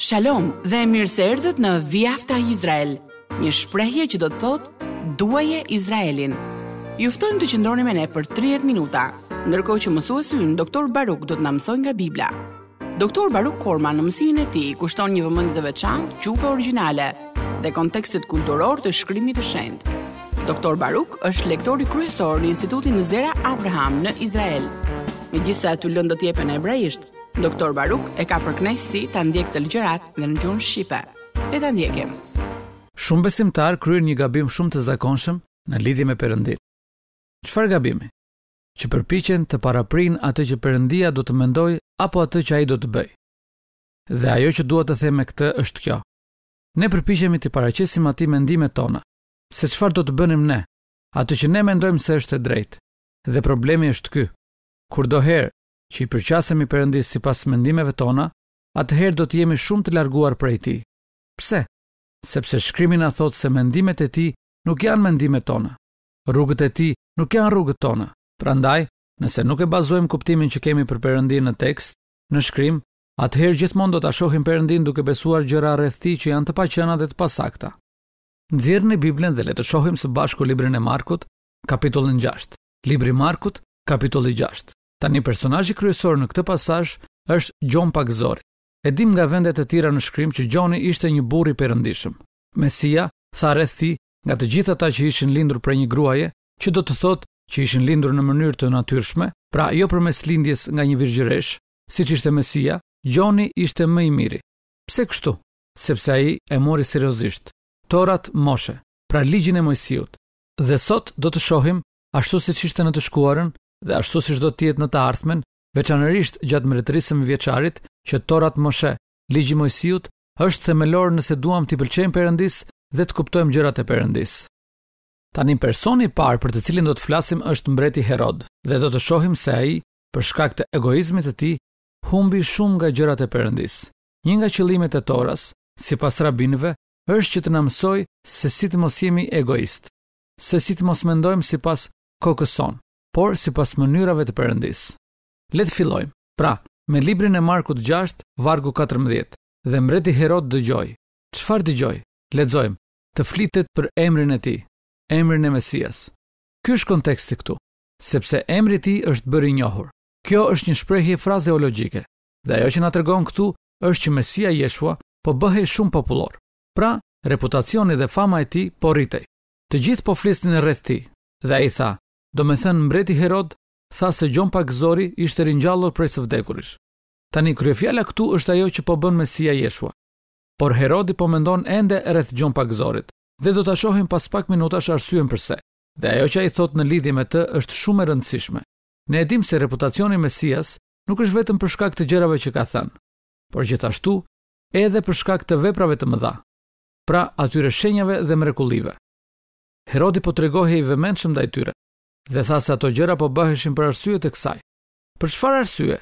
Shalom dhe mirë se erdhët në Viafta Izrael, një shprehje që do të thotë duaje Izraelin. Juftojmë të qëndroni me ne për 30 minuta, nërko që mësuesi në doktor Baruk do të në mësojnë nga Biblia. Doktor Baruk Korma në mësimin e ti kushton një vëmëndit dhe veçan, qufe originale dhe kontekstit kulturor të shkrimit të shendë. Doktor Baruk është lektori kryesor në Institutin Zera Abraham në Izrael. Me gjithsa të lëndë të jepen e brejishtë, Doktor Baruk e ka përkënaqësi si ta ndjek të ligjërat në gjun shqipe. E ta ndjekim. Shumë besimtar kryen një gabim shumë të zakonshëm në lidhje me Perëndin. Çfarë gabimi? Që përpiqen të paraprin atë që Perëndia do të mendojë apo atë që ai do të bëjë. Dhe ajo që dua të them me këtë është kjo. Ne përpiqemi të paraqesim aty mendimet tona, se çfarë do të bënim ne, atë që ne mendojmë se është e drejtë. Dhe problemi është ky. Kur doherë që i përqasemi si sipas mendimeve tona, atëherë do të jemi shumë të larguar prej Tij. Pse? Sepse shkrimi na thot se mendimet e Tij nuk janë mendimet tona. Rrugët e Tij nuk janë rrugët tona. Prandaj, nëse nuk e bazojmë kuptimin që kemi për Perëndin në tekst, në shkrim, atëherë gjithmonë do ta shohim Perëndin duke besuar gjëra rreth Tij që janë të paqëndra dhe të pasakta. në Biblën dhe le të shohim së bashku librin e Markut, kapitullin 6. Libri Markut, kapitulli 6. Tani personazhi kryesor në këtë pasazh është Gjon Pakzori. E dim nga vendet e tjera në shkrim që Gjoni ishte një burr i perëndishëm. Mesia tha rrethi nga të gjithë ata që ishin lindur për një gruaje, që do të thotë që ishin lindur në mënyrë të natyrshme, pra jo përmes lindjes nga një virgjëresh, siç ishte Mesia, Gjoni ishte më i miri. Pse kështu? Sepse ai e mori seriozisht Torat Moshe, pra ligjin e Mojsiut. Dhe sot do të shohim ashtu siç ishte në të shkuarën, dhe ashtu si shdo tjet në të ardhmen, veçanërisht gjatë mbretërisë i vjeçarit, që Torat Moshe, ligji i Mojsiut, është themelor nëse duam të pëlqejmë Perëndis dhe të kuptojmë gjërat e Perëndis. Tanë personi i parë për të cilin do të flasim është mbreti Herod, dhe do të shohim se ai, për shkak të egoizmit të tij, humbi shumë nga gjërat e Perëndis. Një nga qëllimet e si sipas rabinëve, është që të na mësojë se si të mos jemi egoist, se si të mos mendojmë sipas kokës sonë por si pas mënyrave të përëndis. Letë fillojmë, pra, me librin e Markut 6, Vargu 14, dhe mreti Herod dë gjoj. Qfar dë gjoj? Letë zojmë, të flitet për emrin e ti, emrin e Mesias. Ky është konteksti këtu, sepse emri ti është bëri njohur. Kjo është një shprejhje fraze o logike, dhe ajo që nga tërgon këtu është që Mesia Jeshua po bëhe shumë popullor. Pra, reputacioni dhe fama e ti po rritej. Të gjithë po flisnin në rreth ti, dhe a i tha, do me thënë mbreti Herod, tha se Gjon Pak Zori ishte rinjallur prej së vdekurish. Tani, kryefjala këtu është ajo që po bën Mesia Jeshua. Por Herodi po mendon ende rreth Gjon Pak Zorit, dhe do të shohim pas pak minutash arsyen përse. Dhe ajo që a i thot në lidhje me të është shumë e rëndësishme. Ne edhim se reputacioni Mesias nuk është vetëm për shkak të gjërave që ka thënë, por gjithashtu edhe për shkak të veprave të mëdha, pra atyre shenjave dhe mrekullive. Herodi po tregohej i vëmendshëm ndaj tyre, dhe tha se ato gjëra po bëheshin për arsye të kësaj. Për çfarë arsye?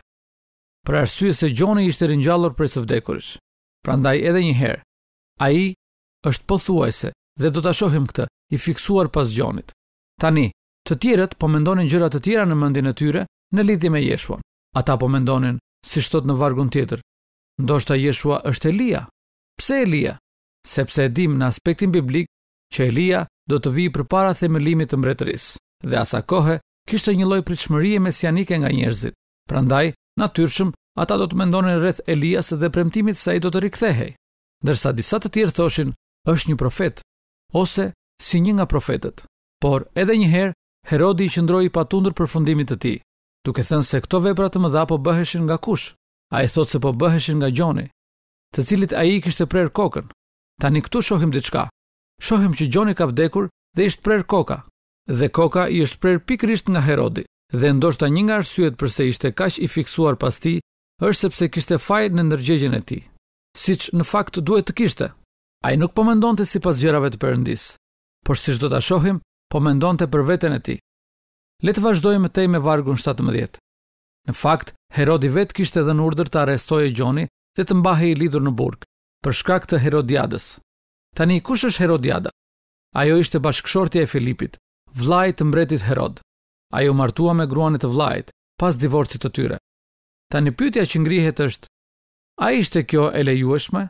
Për arsye se Gjoni ishte ringjallur prej së vdekurish. Prandaj edhe një herë, ai është pothuajse dhe do ta shohim këtë i fiksuar pas Gjonit. Tani, të tjerët po mendonin gjëra të tjera në mendjen e tyre në lidhje me Jeshuan. Ata po mendonin, si shtot në vargun tjetër, ndoshta Jeshua është Elia. Pse Elia? Sepse e dim në aspektin biblik që Elia do të vijë përpara themelimit të mbretërisë dhe asa kohë kishte një lloj pritshmërie mesianike nga njerëzit. Prandaj, natyrshëm, ata do të mendonin rreth Elias dhe premtimit se ai do të rikthehej. Ndërsa disa të tjerë thoshin, është një profet ose si një nga profetët. Por edhe një herë Herodi i qëndroi i patundur për fundimin e tij, duke thënë se këto vepra të mëdha po bëheshin nga kush? Ai thotë se po bëheshin nga Gjoni, të cilit ai i kishte prerë kokën. Tani këtu shohim diçka. Shohim që Gjoni ka vdekur dhe është prerë koka dhe koka i është prerë pikrisht nga Herodi. Dhe ndoshta një nga arsyet përse ishte kaq i fiksuar pas ti, është sepse kishte fajin në ndërgjegjen e tij. Siç në fakt duhet të kishte. Ai nuk po mendonte sipas gjërave të Perëndis, por siç do ta shohim, po mendonte për veten e tij. Le të vazhdojmë me tej me vargun 17. Në fakt, Herodi vet kishte dhënë urdhër të arrestojë Gjoni dhe të mbahej i lidhur në burg për shkak të Herodiadës. Tani kush është Herodiada? Ajo ishte bashkëshortja e Filipit, vllajit të mbretit Herod. Ai u martua me gruan e të vllajit pas divorcit të tyre. Tani pyetja që ngrihet është, a ishte kjo e lejueshme?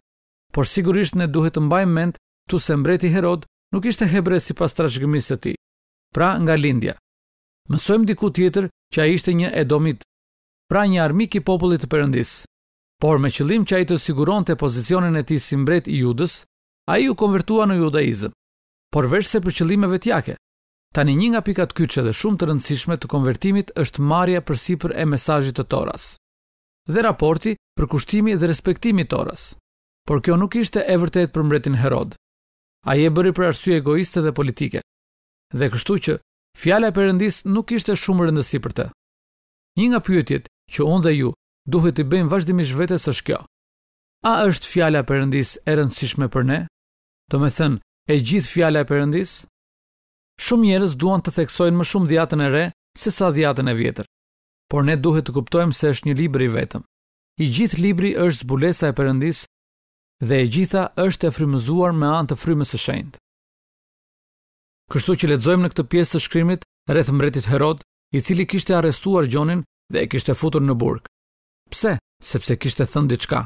Por sigurisht ne duhet të mbajmë mend tu se mbreti Herod nuk ishte hebre sipas trashëgimisë së tij. Pra nga lindja. Mësojmë diku tjetër që ai ishte një edomit, pra një armik i popullit të Perëndis. Por me qëllim që ai të siguronte pozicionin e tij si mbret i Judës, ai u konvertua në judaizëm. Por vetëse për qëllimeve të Tani një nga pikat kyçe dhe shumë të rëndësishme të konvertimit është marrja përsipër e mesazhit të Toras. Dhe raporti për kushtimin dhe respektimin e Toras. Por kjo nuk ishte e vërtetë për mbretin Herod. Ai e bëri për arsye egoiste dhe politike. Dhe kështu që fjala e Perëndis nuk kishte shumë rëndësi për të. Një nga pyetjet që unë dhe ju duhet të bëjmë vazhdimisht vetes është kjo. A është fjala e Perëndis e rëndësishme për ne? Domethënë, e gjithë fjala e Perëndis Shumë njerëz duan të theksojnë më shumë dhjatën e re se sa dhjatën e vjetër. Por ne duhet të kuptojmë se është një libër i vetëm. I gjithë libri është zbulesa e Perëndis dhe e gjitha është e frymëzuar me anë të frymës së shenjtë. Kështu që lexojmë në këtë pjesë të shkrimit rreth mbretit Herod, i cili kishte arrestuar Gjonin dhe e kishte futur në burg. Pse? Sepse kishte thënë diçka.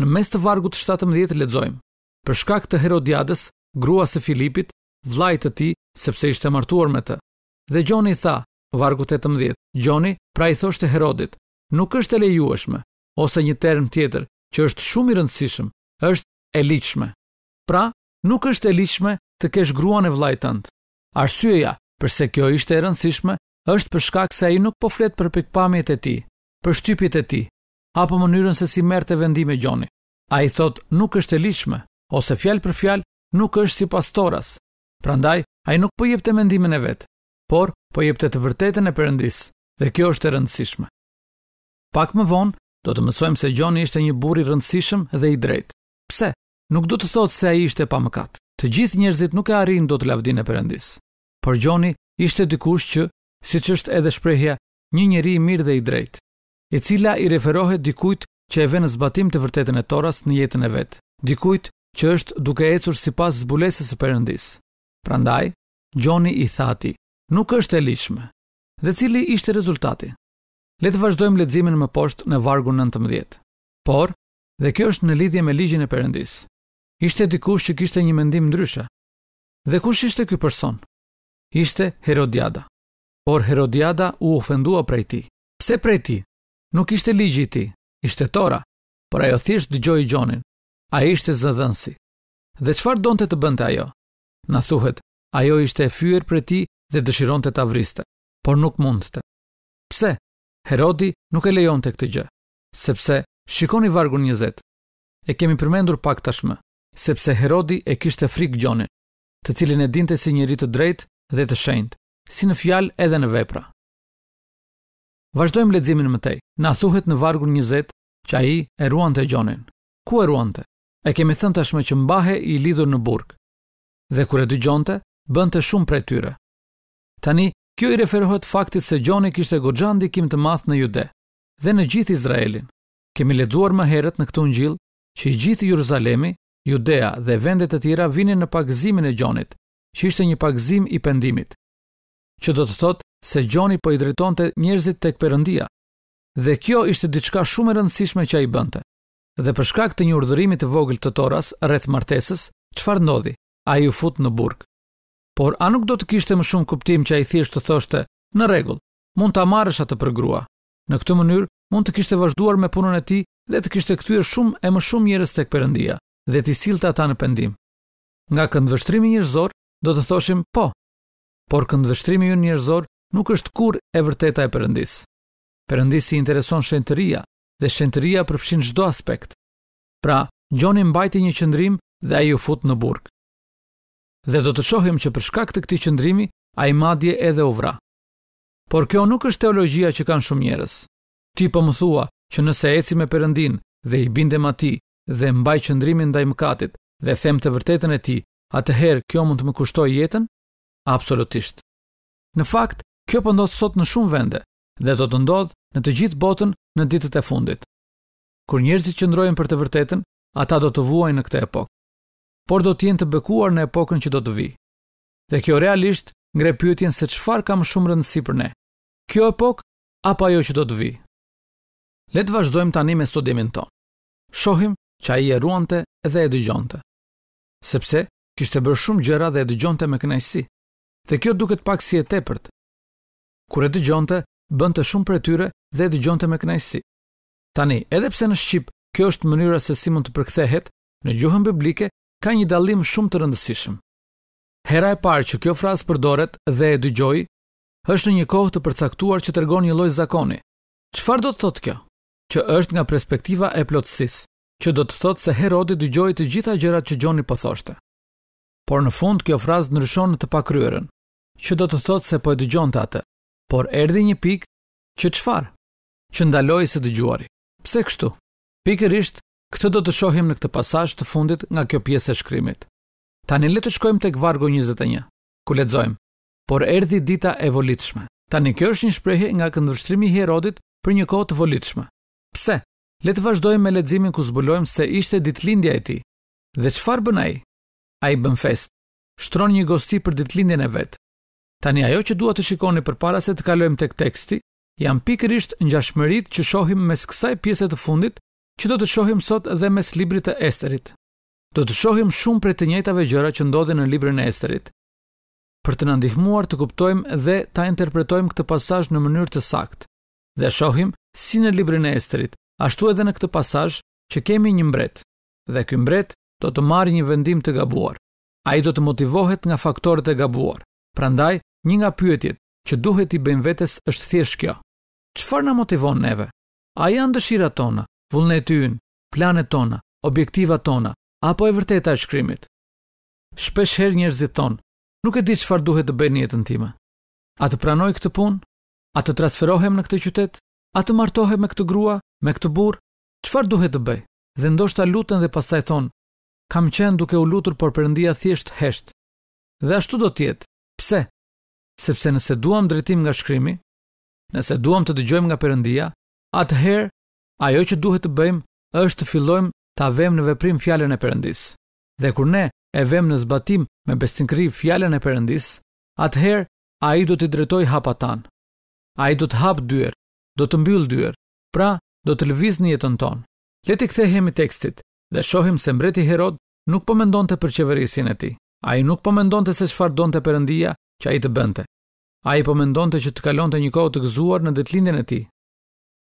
Në mes të vargut 17 lexojmë: Për shkak të Herodiadës, gruas së Filipit, vllajt të tij sepse ishte martuar me të. Dhe Gjoni tha, vargu 18, Gjoni pra i thoshte Herodit, nuk është e lejueshme, ose një term tjetër që është shumë i rëndësishëm, është e lijshme. Pra, nuk është e lijshme të kesh gruan e vllajt tënd. Arsyeja përse kjo ishte e rëndësishme është për shkak se ai nuk po flet për pikpamjet e tij, për shtypjet e tij, apo mënyrën se si merrte vendim Gjoni. Ai thot, nuk është e lijshme, ose fjalë për fjalë, nuk është sipas Toras, Prandaj, ai nuk po jep të mendimin e vet, por po jep të, të vërtetën e Perëndis, dhe kjo është e rëndësishme. Pak më vonë do të mësojmë se Gjoni ishte një burr i rëndësishëm dhe i drejtë. Pse? Nuk do të thotë se ai ishte pa mëkat. Të gjithë njerëzit nuk e arrin dot lavdin e Perëndis. Por Gjoni ishte dikush që, siç është edhe shprehja, një njeri i mirë dhe i drejtë, e cila i referohet dikujt që e vënë zbatim të vërtetën e Toras në jetën e vet. Dikujt që është duke ecur sipas zbulesës së Perëndis. Prandaj, Gjoni i thati, nuk është e lishme. Dhe cili ishte rezultati? Letë vazhdojmë ledzimin më poshtë në vargu 19. Por, dhe kjo është në lidhje me ligjin e përëndis. Ishte dikush që kishte një mendim ndryshe. Dhe kush ishte kjo person? Ishte Herodiada. Por Herodiada u ofendua prej ti. Pse prej ti? Nuk ishte ligji ti, ishte tora, por ajo thjesht dëgjoj i gjonin. A ishte zëdhënsi. Dhe qëfar donte të bënte ajo? Në thuhet, ajo ishte e fyër për ti dhe dëshiron të vriste, por nuk mund të. Pse? Herodi nuk e lejon të këtë gjë. Sepse, shikoni vargun njëzet. E kemi përmendur pak tashmë, sepse Herodi e kishte frikë gjonin, të cilin e dinte si njëri të drejtë dhe të shenjtë, si në fjalë edhe në vepra. Vazhdojmë leximin më tej. Na thuhet në vargun 20 që ai e ruante gjonin. Ku e ruante? E kemi thënë tashmë që mbahe i lidhur në burg dhe kur e dëgjonte, bënte shumë prej tyre. Tani, kjo i referohet faktit se Gjoni kishte goxhan ndikim të madh në Jude dhe në gjithë Izraelin. Kemi lexuar më herët në këtë ungjill që i gjithë Jeruzalemi, Judea dhe vendet e tjera vinin në pagëzimin e Gjonit, që ishte një pagëzim i pendimit. Që do të thotë se Gjoni po i drejtonte njerëzit tek Perëndia. Dhe kjo ishte diçka shumë e rëndësishme që ai bënte. Dhe për shkak të një urdhërimi të vogël të Torras rreth martesës, çfarë ndodhi? a ju fut në burg. Por a nuk do të kishte më shumë kuptim që a i thjesht të thoshte, në regull, mund të amaresha të përgrua. Në këtë mënyrë, mund të kishte vazhduar me punën e ti dhe të kishte këtyr shumë e më shumë njërës të këpërëndia dhe t'i silë të ata në pendim. Nga këndvështrimi njërzor, do të thoshim po, por këndvështrimi ju njërzor nuk është kur e vërteta e përëndis. Përëndis si intereson shenëtëria dhe shenëtëria përfshin gjdo aspekt. Pra, Gjoni mbajti një qëndrim dhe a ju fut në burkë dhe do të shohim që për shkak të këtij qëndrimi ai madje edhe u vra. Por kjo nuk është teologjia që kanë shumë njerëz. Ti po më thua që nëse eci me Perëndin dhe i bindem atij dhe mbaj qëndrimin ndaj mëkatit dhe them të vërtetën e ti, atëherë kjo mund të më kushtojë jetën? Absolutisht. Në fakt, kjo po ndodh sot në shumë vende dhe do të ndodh në të gjithë botën në ditët e fundit. Kur njerëzit qëndrojnë për të vërtetën, ata do të vuajnë në këtë epokë por do të jenë të bekuar në epokën që do të vijë. Dhe kjo realisht ngre pyetjen se çfarë kam shumë rëndësi për ne. Kjo epokë apo ajo që do të vijë? Le të vazhdojmë tani me studimin tonë. Shohim që ai e ruante dhe e dëgjonte. Sepse kishte bërë shumë gjëra dhe e dëgjonte me kënaqësi. Dhe kjo duket pak si e tepërt. Kur e dëgjonte, bënte shumë për tyre dhe e dëgjonte me kënaqësi. Tani, edhe pse në Shqip kjo është mënyra se si mund të përkthehet, në gjuhën biblike ka një dalim shumë të rëndësishëm. Hera e parë që kjo frazë përdoret dhe e dëgjoj, është në një kohë të përcaktuar që tërgon një lojë zakoni. Qëfar do të thotë kjo? Që është nga perspektiva e plotësis, që do të thotë se Herodi dëgjoj të gjitha gjërat që Gjoni pëthoshte. Po por në fund kjo frazë nërshon të pakryërën, që do të thotë se po e dëgjon të atë, por erdi një pikë që qëfar? Që ndaloj se dëgjuari. Pse kështu? Pikërisht Këtë do të shohim në këtë pasazh të fundit nga kjo pjesë e shkrimit. Tani le të shkojmë tek Vargu 21, ku lexojmë: Por erdhi dita e volitshme. Tani kjo është një shprehje nga këndvështrimi i Herodit për një kohë të volitshme. Pse? Le të vazhdojmë me leximin ku zbulojmë se ishte ditëlindja e tij. Dhe çfarë bën ai? Ai bën fest. Shtron një gosti për ditëlindjen e vet. Tani ajo që dua të shikoni përpara se të kalojmë tek teksti, janë pikërisht ngjashmëritë që shohim mes kësaj pjese të fundit që do të shohim sot dhe mes librit të Esterit. Do të shohim shumë prej të njëjtave gjëra që ndodhin në librin e Esterit. Për të na ndihmuar të kuptojmë dhe ta interpretojmë këtë pasazh në mënyrë të saktë, dhe shohim si në librin e Esterit, ashtu edhe në këtë pasazh që kemi një mbret, dhe ky mbret do të marrë një vendim të gabuar. Ai do të motivohet nga faktorët e gabuar. Prandaj, një nga pyetjet që duhet i bëjmë vetes është thjesht kjo. Çfarë na motivon neve? A janë dëshirat tona, vullnet yn, planet tona, objektiva tona, apo e vërteta e shkrimit. Shpesh her njerëzit ton, nuk e di çfarë duhet të bëj në jetën time. A të pranoj këtë punë? A të transferohem në këtë qytet? A të martohem me këtë grua, me këtë burr? Çfarë duhet të bëj? Dhe ndoshta lutën dhe pastaj thon, kam qenë duke u lutur por Perëndia thjesht hesht. Dhe ashtu do të jetë. Pse? Sepse nëse duam drejtim nga shkrimi, nëse duam të dëgjojmë nga Perëndia, atëherë Ajo që duhet të bëjmë është të fillojmë ta vëmë në veprim fjalën e Perëndis. Dhe kur ne e vëmë në zbatim me besnikëri fjalën e Perëndis, atëherë ai do t'i drejtoj hapat tan. Ai do të hap dyer, do të mbyll dyer. Pra, do të lëvizni jetën tonë. Le të kthehemi tekstit dhe shohim se mbreti Herod nuk po mendonte për qeverisin e tij. Ai nuk po mendonte se çfarë donte Perëndia që ai të bënte. Ai po mendonte që të kalonte një kohë të gëzuar në ditëlindjen e tij.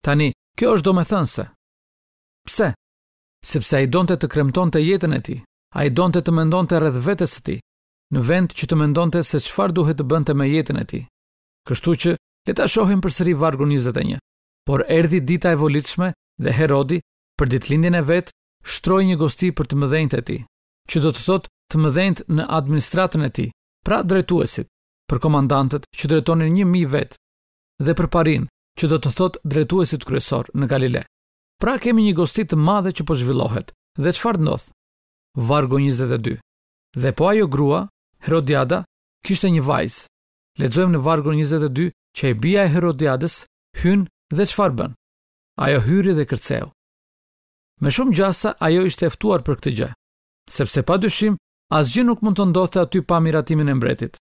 Tani, Kjo është do me thënë se. Pse? Sepse a i donë të të kremton të jetën e ti, a i donë të të mendon të redhë vetës e ti, në vend që të mendon të se qëfar duhet të bënd të me jetën e ti. Kështu që, leta shohim për sëri vargu 21, por erdi dita e volitshme dhe herodi, për ditë lindin e vetë, shtroj një gosti për të mëdhenjt e ti, që do të thot të mëdhenjt në administratën e ti, pra drejtuesit, për komandantët që drejtonin një mi vetë, dhe për parin, që do të thot drejtuesit kryesor në Galile. Pra kemi një gostit të madhe që po zhvillohet, dhe çfarë ndodh? Vargo 22. Dhe po ajo grua, Herodiada, kishte një vajzë. Ledzojmë në vargo 22 që e bia e Herodiades, hyn dhe çfarë bën? Ajo hyri dhe kërceu. Me shumë gjasa, ajo ishte eftuar për këtë gjë, sepse pa dyshim, asgjë nuk mund të ndodhte aty pa miratimin e mbretit,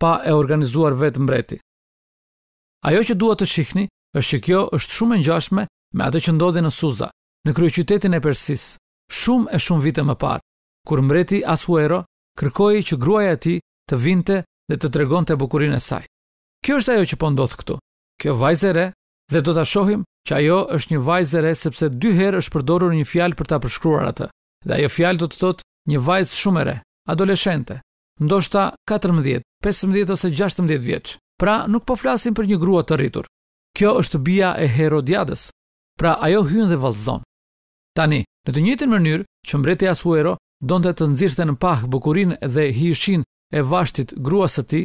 pa e organizuar vetë mbreti. Ajo që duhet të shihni është që kjo është shumë e ngjashme me atë që ndodhi në Suza, në kryeqytetin e Persis. Shumë e shumë vite më parë, kur mbreti Asuero kërkoi që gruaja e tij të vinte dhe të tregonte bukurinë e saj. Kjo është ajo që po ndodh këtu. Kjo vajzë e re dhe do ta shohim që ajo është një vajzë e re sepse dy herë është përdorur një fjalë për ta përshkruar atë. Dhe ajo fjalë do të thotë një vajzë shumë e re, adoleshente, ndoshta 14, 15 ose 16 vjeç. Pra, nuk po flasim për një grua të rritur. Kjo është bija e Herodiadës. Pra, ajo hyn dhe vallëzon. Tani, në të njëjtën mënyrë, që mbreti Asuero donte të, të nxirrte në pah bukurinë dhe hijshin e vashtit gruas së tij,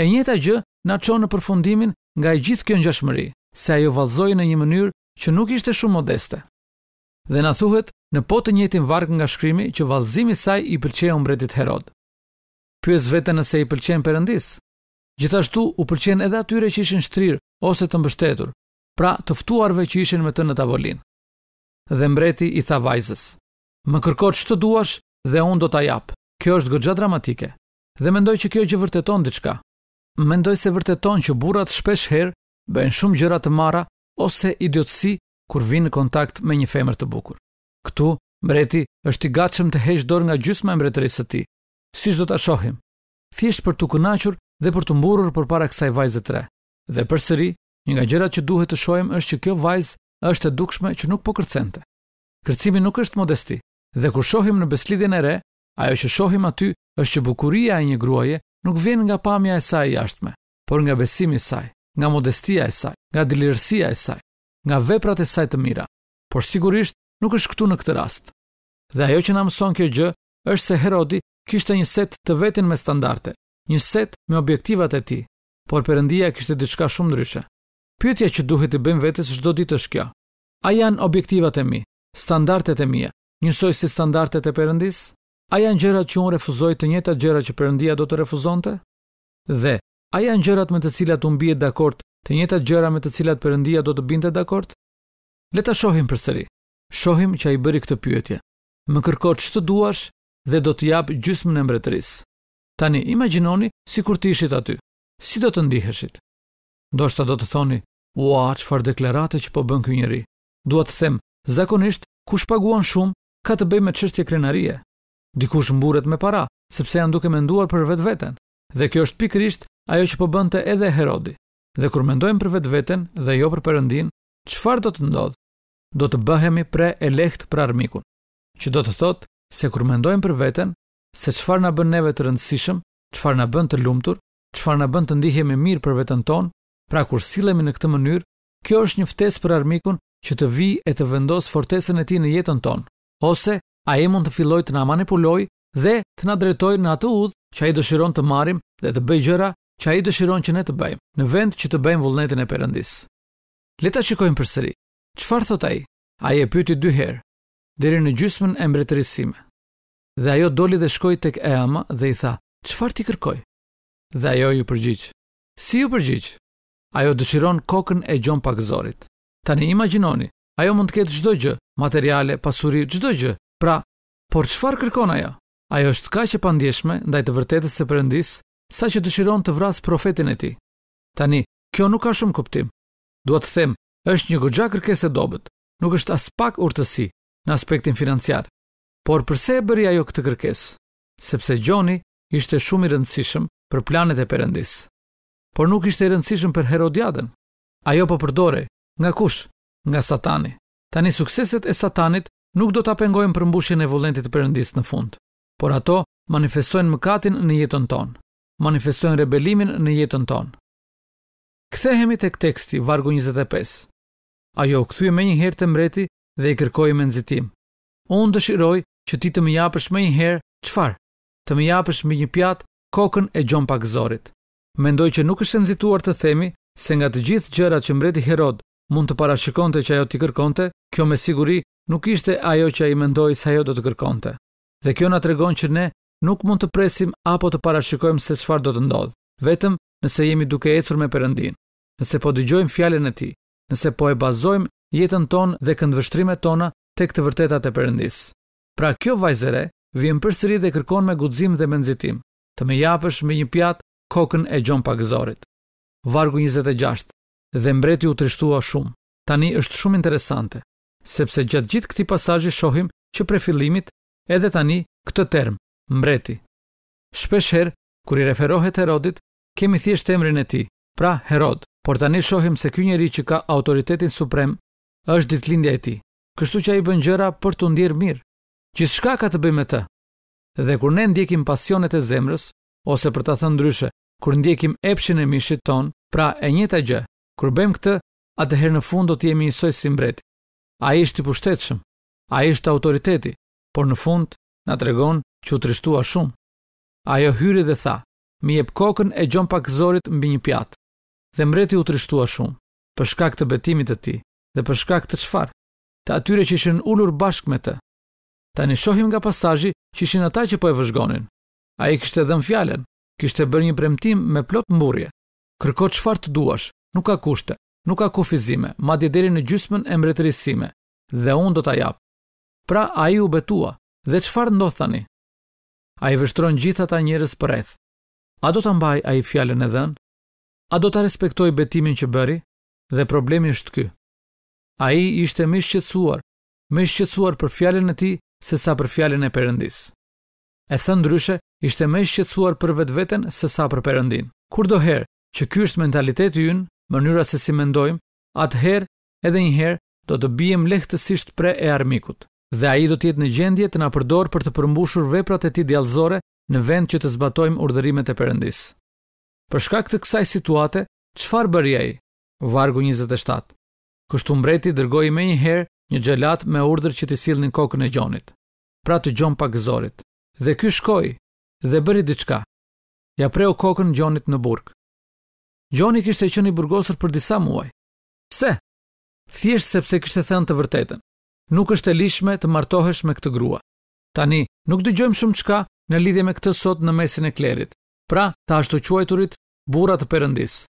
e njëta gjë na çon në përfundimin nga e gjithë kjo ngjashmëri, se ajo vallëzoi në një mënyrë që nuk ishte shumë modeste. Dhe na thuhet në po të njëjtin varg nga shkrimi që vallëzimi i saj i pëlqeu mbretit Herod. Pyes vetën nëse i pëlqen perëndis. Gjithashtu u përqen edhe atyre që ishin shtrirë ose të mbështetur, pra të ftuarve që ishin me të në tavolinë. Dhe mbreti i tha vajzës, më kërkot që të duash dhe unë do t'a japë, kjo është gëgja dramatike, dhe mendoj që kjo gjë vërteton diçka. Mendoj se vërteton që burat shpesh herë bëjnë shumë gjëra të marra ose idiotësi kur vinë në kontakt me një femër të bukur. Ktu, mbreti është i gatshëm të heqë dorë nga gjysma e mbretërisë së tij. Siç do ta shohim, thjesht për të kënaqur dhe për të mburur për para kësaj vajzë të re. Dhe për sëri, një nga gjërat që duhet të shojmë është që kjo vajzë është e dukshme që nuk po kërcente. Kërcimi nuk është modesti, dhe kur shohim në beslidhjen e re, ajo që shohim aty është që bukuria e një gruaje nuk vjen nga pamja e saj jashtme, por nga besimi i saj, nga modestia e saj, nga dilirësia e saj, nga veprat e saj të mira. Por sigurisht nuk është këtu në këtë rast. Dhe ajo që na mëson kjo gjë është se Herodi kishte një set të vetin me standarde, një set me objektivat e tij, por Perëndia kishte diçka shumë ndryshe. Pyetja që duhet të bëjmë vetes çdo ditë është kjo: A janë objektivat e mi, standardet e mia, njësoj si standardet e Perëndis? A janë gjërat që unë refuzoj të njëjtat gjëra që Perëndia do të refuzonte? Dhe a janë gjërat me të cilat unë bie dakord të njëjtat gjëra me të cilat Perëndia do të binte dakord? Le ta shohim përsëri. Shohim që ai bëri këtë pyetje. Më kërko çtë duash dhe do të jap gjysmën e mbretërisë. Tani, imaginoni si kur të ishit aty, si do të ndiheshit? Do shta do të thoni, ua, që farë deklarate që po bën kë njëri. Dua të them, zakonisht, ku shpaguan shumë, ka të bëj me qështje krenarie. Dikush mburet me para, sepse janë duke menduar për vetë veten. Dhe kjo është pikrisht ajo që po bënte edhe Herodi. Dhe kur mendojmë për vetë veten dhe jo për Perëndin, çfarë do të ndodhë? Do të bëhemi pre e lehtë për armikun. Që do të thotë se kur mendojmë për veten, se çfarë na bën neve të rëndësishëm, çfarë na bën të lumtur, çfarë na bën të ndihemi mirë për veten ton, pra kur sillemi në këtë mënyrë, kjo është një ftesë për armikun që të vijë e të vendos fortësinë e tij në jetën ton, ose ai mund të fillojë të na manipulojë dhe të na drejtojë në atë udhë që ai dëshiron të marrim dhe të bëjë gjëra që ai dëshiron që ne të bëjmë, në vend që të bëjmë vullnetin e Perëndis. Le ta shikojmë përsëri. Çfarë thot ai? Ai e pyeti dy herë, deri në gjysmën e mbretërisë dhe ajo doli dhe shkoi tek ama dhe i tha: "Çfarë ti kërkoj?" Dhe ajo ju përgjigj: "Si ju përgjigj? Ajo dëshiron kokën e gjon pakëzorit." Tani imagjinoni, ajo mund të ketë çdo gjë, materiale, pasuri, çdo gjë. Pra, por çfarë kërkon ajo? Ajo është kaq e pandjeshme ndaj të vërtetës së Perëndis, saqë dëshiron të vrasë profetin e tij. Tani, kjo nuk ka shumë kuptim. Duat të them, është një goxha kërkesë dobët. Nuk është as pak urtësi në aspektin financiar. Por përse e bëri ajo këtë kërkesë? Sepse Gjoni ishte shumë i rëndësishëm për planet e përëndis, Por nuk ishte i rëndësishëm për Herodiadën. Ajo po përdore nga kush? Nga Satani. Tani sukseset e Satanit nuk do ta pengojnë përmbushjen e vullnetit të në fund. Por ato manifestojnë mëkatin në jetën tonë. Manifestojnë rebelimin në jetën tonë. Kthehemi tek teksti vargu 25. Ajo u kthye më një herë te mreti dhe i kërkoi me nxitim. Unë dëshiroj që ti të më japësh më një herë çfarë? Të më japësh me një pjatë kokën e gjon pak Mendoj që nuk është nxituar të themi se nga të gjithë gjërat që mbreti Herod mund të parashikonte që ajo t'i kërkonte, kjo me siguri nuk ishte ajo që ai mendoi se ajo do të kërkonte. Dhe kjo na tregon që ne nuk mund të presim apo të parashikojmë se çfarë do të ndodhë, vetëm nëse jemi duke ecur me Perëndin. Nëse po dëgjojmë fjalën e Tij, nëse po e bazojmë jetën tonë dhe këndvështrimet tona tek të vërtetat e Perëndisë. Pra kjo vajzere vjen përsëri dhe kërkon me guxim dhe me nxitim të më japësh me një pjatë kokën e gjon pagëzorit. Vargu 26. Dhe mbreti u trishtua shumë. Tani është shumë interesante, sepse gjatë gjithë këtij pasazhi shohim që pre fillimit edhe tani këtë term, mbreti. Shpesh herë kur i referohet Herodit, kemi thjesht emrin e tij, pra Herod, por tani shohim se ky njerëz që ka autoritetin suprem është ditëlindja e tij. Kështu që ai bën gjëra për t'u ndier mirë që shka ka të bëj me të. Dhe kur ne ndjekim pasionet e zemrës, ose për të thënë ndryshe, kur ndjekim epshin e mishit ton, pra e njëta gjë, kur bëjmë këtë, atëherë në fund do të jemi njësoj si mbreti. A i shtë i pushtetëshëm, a i shtë autoriteti, por në fund, në të regon që u trishtua shumë. Ajo hyri dhe tha, mi e kokën e gjon pak zorit mbi një pjatë, dhe mbreti u trishtua shumë, për shkak të betimit të ti, dhe për shkak të qfarë, të atyre që ishen ullur bashk me të, Tani shohim nga pasazhi që ishin ata që po e vëzhgonin. Ai kishte dhënë fjalën, kishte bërë një premtim me plot mburje. Kërko çfarë të duash, nuk ka kushte, nuk ka kufizime, madje deri në gjysmën e mbretërisë dhe unë do ta jap. Pra ai u betua. Dhe çfarë ndodh tani? Ai vështron gjithë ata njerëz përreth. A do ta mbaj ai fjalën e dhënë? A do ta respektoj betimin që bëri? Dhe problemi është ky. Ai ishte më i shqetësuar, më i shqetësuar për fjalën e tij se sa për fjalën e Perëndis. E thënë ndryshe, ishte më shqetësuar për vetveten se sa për Perëndin. Kurdoherë që ky është mentaliteti ynë, mënyra se si mendojmë, atëherë edhe njëherë do të bijem lehtësisht pre e armikut, dhe ai do të jetë në gjendje të na përdor për të përmbushur veprat e tij djallëzore në vend që të zbatojmë urdhërimet e Perëndis. Për shkak të kësaj situate, çfarë bëri ai? Vargu 27. Kështu mbreti dërgoi më një herë një xhelat me urdër që t'i sillnin kokën e gjonit, pra të gjon pak dhe ky shkoi dhe bëri diçka. Ja preu kokën gjonit në burg. Gjoni kishte qenë i burgosur për disa muaj. Pse? Thjesht sepse kishte thënë të vërtetën. Nuk është e lishme të martohesh me këtë grua. Tani, nuk dëgjojmë shumë çka në lidhje me këtë sot në mesin e klerit. Pra, ta ashtu quajturit burra të Perëndis.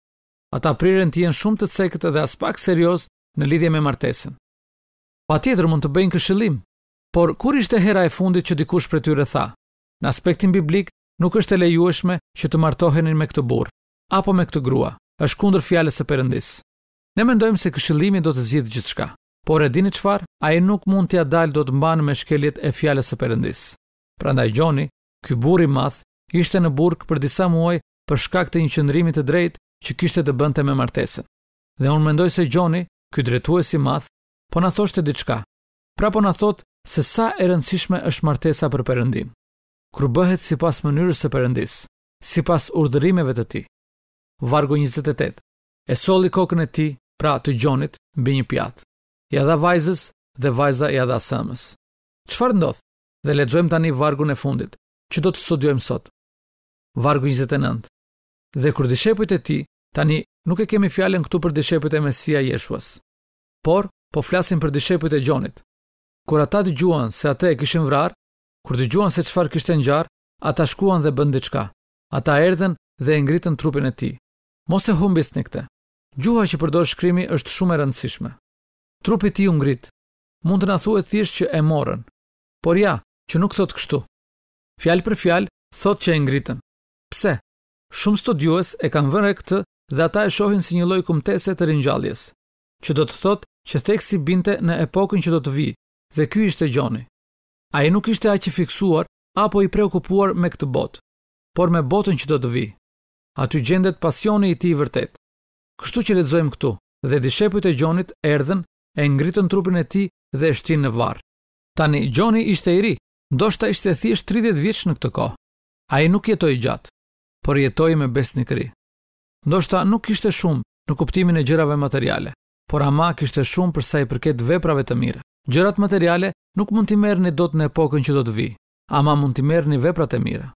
Ata prirën të jenë shumë të cekët dhe as pak serioz në lidhje me martesën pa tjetër mund të bëjnë këshillim, por kur ishte hera e fundit që dikush për tyre tha, në aspektin biblik nuk është e lejueshme që të martohenin me këtë burë, apo me këtë grua, është kundër fjales së përëndis. Ne mendojmë se këshillimi do të zhjithë gjithë shka, por e dini qfar, a e nuk mund t'ja dalë do të mbanë me shkeljet e fjales së përëndis. Pra ndaj Gjoni, ky i math, ishte në burg për disa muaj për shkak të një qëndrimit të drejt që kishte të bënte me martesën. Dhe unë mendoj se Gjoni, ky dretuesi math, po na thoshte diçka. Pra po na thot se sa e rëndësishme është martesa për Perëndin. Kur bëhet sipas mënyrës së Perëndis, sipas urdhërimeve të Tij. Vargu 28. E solli kokën e Tij, pra të Gjonit, mbi një pjatë. Ja dha vajzës dhe vajza ja dha Samës. Çfarë ndodh? Dhe lexojmë tani vargun e fundit, që do të studiojmë sot. Vargu 29. Dhe kur dishepujt e Tij tani nuk e kemi fjalën këtu për dishepujt e Mesia Jeshuas. Por, po flasin për dishepujt e Gjonit. Kur ata gjuan se ate e kishin vrarë, kur gjuan se çfarë kishte ngjarë, ata shkuan dhe bën diçka. Ata erdhën dhe e ngritën trupin e tij. Mos e humbisni këtë. Gjuha që përdor shkrimi është shumë e rëndësishme. Trupi i tij u ngrit. Mund të na thuhet thjesht që e morën, por ja, që nuk thot kështu. Fjal për fjal, thot që e ngritën. Pse? Shumë studiues e kanë vënë këtë dhe ata e shohin si një lloj kumtese të ringjalljes, që do të thotë që si binte në epokën që do të vi, dhe ky ishte Gjoni. A i nuk ishte aqë fiksuar apo i preokupuar me këtë botë, por me botën që do të vi. Aty gjendet pasioni i ti i vërtet. Kështu që ledzojmë këtu, dhe dishepujt e Gjonit erdhen e ngritën trupin e ti dhe e shtin në varë. Tani, Gjoni ishte i ri, ndoshta ishte thjesht 30 vjeç në këtë kohë. Ai nuk jetoi gjatë, por jetoi me besnikëri. Ndoshta nuk kishte shumë në kuptimin e gjërave materiale por ama kishte shumë për sa i përket veprave të mira. Gjërat materiale nuk mund t'i merrni dot në epokën që do të vijë, ama mund t'i merrni veprat e mira.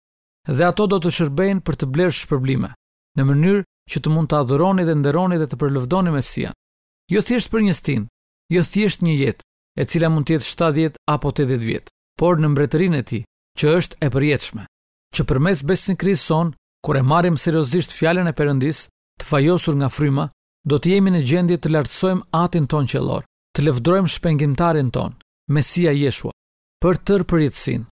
Dhe ato do të shërbejnë për të blerë shpërblime, në mënyrë që të mund të adhuroni dhe nderoni dhe të përlëvdoni Mesian. Jo thjesht për një stin, jo thjesht një jetë, e cila mund të jetë 70 apo 80 vjet, por në mbretërinë e tij, që është e përjetshme. Që përmes besnikrisë kur e marrim seriozisht fjalën e Perëndis, të fajosur nga fryma, do të jemi në gjendje të lartësojmë atin ton qëllor, të lefdrojmë shpengimtarin ton, Mesia Jeshua, për tërë përjetësin,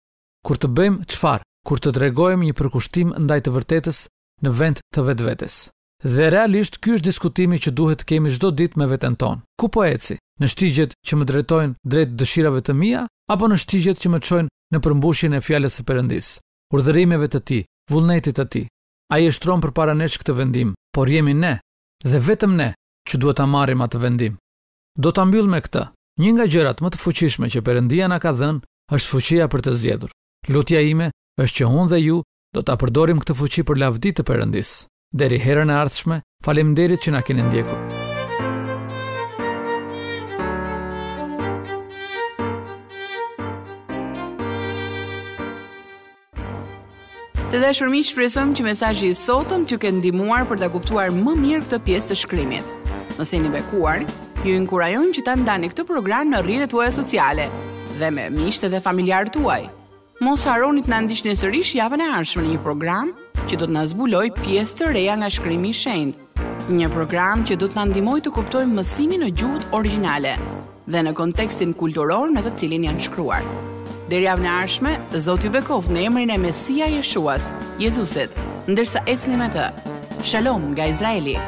kur të bëjmë qfar, kur të dregojmë një përkushtim ndaj të vërtetës në vend të vetë vetës. Dhe realisht, ky është diskutimi që duhet të kemi shdo dit me vetën ton. Ku po eci? Në shtigjet që më dretojnë drejt dëshirave të mija, apo në shtigjet që më qojnë në përmbushin e fjales e përëndis? Urdhërimeve të ti, vullnetit të ti. A i e shtronë për paraneshë këtë vendim, por jemi ne dhe vetëm ne që duhet ta marrim atë vendim. Do ta mbyll me këtë. Një nga gjërat më të fuqishme që Perëndia na ka dhënë është fuqia për të zgjedhur. Lutja ime është që unë dhe ju do ta përdorim këtë fuqi për lavdi të Perëndisë. Deri herën e ardhshme, faleminderit që na keni ndjekur. Të dashur miq, shpresojmë që mesazhi i sotëm t'ju ketë ndihmuar për ta kuptuar më mirë këtë pjesë të shkrimit. Nëse jeni bekuar, ju inkurajojmë që ta ndani këtë program në rrjetet tuaja sociale dhe me miqtë dhe familjarët tuaj. Mos harroni të na ndiqni sërish javën e ardhshme në një program që do të na zbulojë pjesë të reja nga shkrimi i shenjtë. Një program që do të na ndihmojë të kuptojmë mësimin në gjuhën origjinale dhe në kontekstin kulturor në të cilin janë shkruar. Deri javën e ardhshme, Zoti ju bekoj në emrin e Mesias Jeshuas, Jezusit, ndërsa ecni me të. Shalom nga Izraeli.